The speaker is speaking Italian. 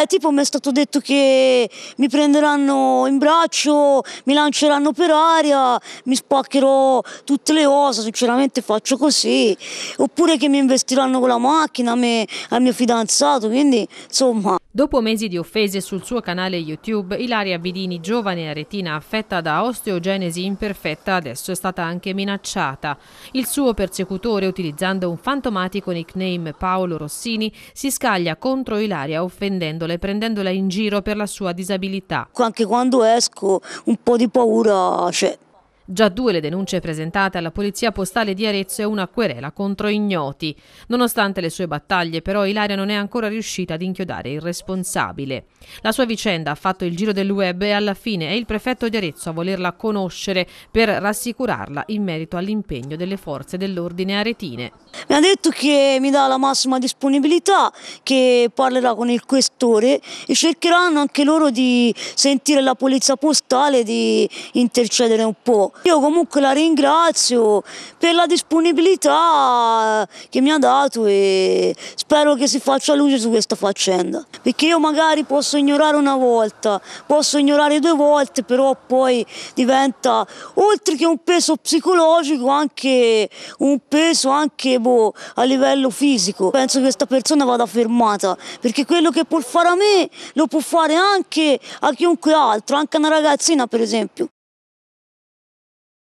Eh, tipo mi è stato detto che mi prenderanno in braccio, mi lanceranno per aria, mi spaccherò tutte le ossa, sinceramente faccio così. Oppure che mi investiranno con la macchina, me, al mio fidanzato, quindi insomma... Dopo mesi di offese sul suo canale YouTube, Ilaria Bidini, giovane aretina affetta da osteogenesi imperfetta, adesso è stata anche minacciata. Il suo persecutore, utilizzando un fantomatico nickname Paolo Rossini, si scaglia contro Ilaria offendendola e prendendola in giro per la sua disabilità. Anche quando esco un po' di paura, cioè Già due le denunce presentate alla Polizia Postale di Arezzo e una querela contro ignoti. Nonostante le sue battaglie, però, Ilaria non è ancora riuscita ad inchiodare il responsabile. La sua vicenda ha fatto il giro del web e alla fine è il prefetto di Arezzo a volerla conoscere per rassicurarla in merito all'impegno delle forze dell'ordine aretine. Mi ha detto che mi dà la massima disponibilità, che parlerà con il questore e cercheranno anche loro di sentire la polizia postale e di intercedere un po'. Io comunque la ringrazio per la disponibilità che mi ha dato e spero che si faccia luce su questa faccenda. Perché io magari posso ignorare una volta, posso ignorare due volte, però poi diventa oltre che un peso psicologico anche un peso anche boh, a livello fisico. Penso che questa persona vada fermata perché quello che può fare a me lo può fare anche a chiunque altro, anche a una ragazzina per esempio.